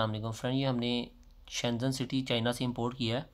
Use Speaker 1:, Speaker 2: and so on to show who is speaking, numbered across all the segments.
Speaker 1: अलमैकम friend ये हमने Shenzhen city China से इंपोर्ट किया है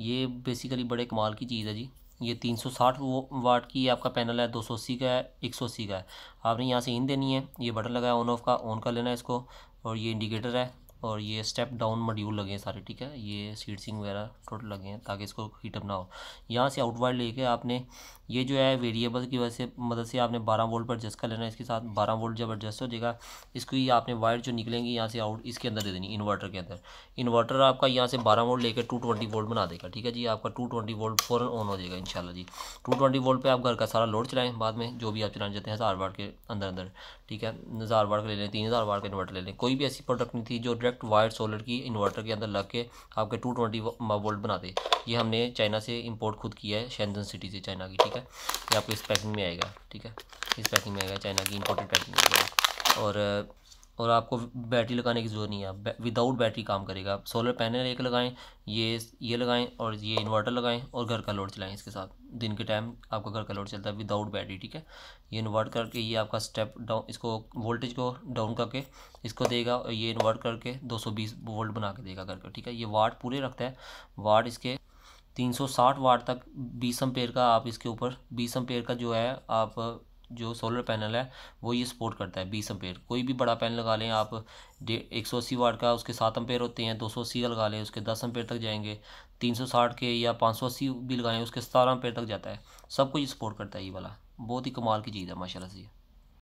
Speaker 1: ये बेसिकली बड़े कमाल की चीज़ है जी ये तीन सौ साठ वाट की आपका पैनल है दो सौ अस्सी का है एक सौ अस्सी का है आपने यहाँ से इन देनी है ये बटन लगाया ऑन ऑफ का ऑन का लेना है इसको और ये इंडिकेटर है और ये स्टेप डाउन मॉड्यूल लगे हैं सारे ठीक है ये सीट सिंग वगैरह टोटल लगे हैं ताकि इसको हीटअप ना हो यहाँ से आउट वायर लेके आपने ये जो है वेरिएबल की वजह से मदद से आपने 12 वोल्ट पर एडजस्ट कर लेना है इसके साथ 12 वोल्ट जब एडजस्ट हो जाएगा इसको ये आपने वायर जो निकलेंगी यहाँ से आउट इसके अंदर दे देनी इन्वर्टर के अंदर इन्वर्टर आपका यहाँ से 12 वोल्ट लेकर 220 वोल्ट बना देगा ठीक है जी आपका 220 वोल्ट फ़ौरन ऑन हो जाएगा इंशाल्लाह जी ट्वेंटी वोल्ट पर आप घर का सारा लोड चलाएँ बाद में जो भी आप चलाना चाहते हैं हज़ार वाट के अंदर अंदर ठीक है हज़ार वाट का ले लें तीन हज़ार वाट का इन्वर्टर ले लें कोई भी ऐसी प्रोडक्ट नहीं थी जो डायरेक्ट वायर सोलर की इन्वर्टर के अंदर लग के आपके टू ट्वेंटी वोल्ट बना दे ये हमने चाइना से इम्पोर्ट खुद किया है शेंजन सिटी से चाइना की ठीक है है ये आपको इस पैकिंग में आएगा ठीक है इस पैकिंग में आएगा चाइना की इंपोर्टेड पैकिंग में आएगा और और आपको बैटरी लगाने की ज़रूरत नहीं है विदाउट बैटरी काम करेगा सोलर पैनल एक लगाएं ये ये लगाएं और ये इन्वर्टर लगाएं और घर का लोड चलाएं इसके साथ दिन के टाइम आपका घर का लोड चलता है विदाउट बैटरी ठीक है ये इन्वर्ट करके ये आपका स्टेप डाउन इसको वोल्टेज को डाउन करके इसको देगा और ये इन्वर्ट करके दो वोल्ट बना के देगा घर का ठीक है ये वाट पूरे रखता है वाट इसके 360 वाट तक 20 एम्पेयर का आप इसके ऊपर 20 एम्पेयर का जो है आप जो सोलर पैनल है वो ये सपोर्ट करता है बीस अम्पेयर कोई भी बड़ा पैनल लगा लें आप एक सौ अस्सी वाट का उसके सात अम्पेयर होते हैं दो सौ अस्सी का लगा लें उसके दस अम्पेयर तक जाएंगे तीन सौ साठ के या पाँच सौ अस्सी भी लगाएँ उसके सतारह अम्पेयर तक जाता है सब कुछ सपोर्ट करता है ये वाला बहुत ही कमाल की चीज़ है माशाला से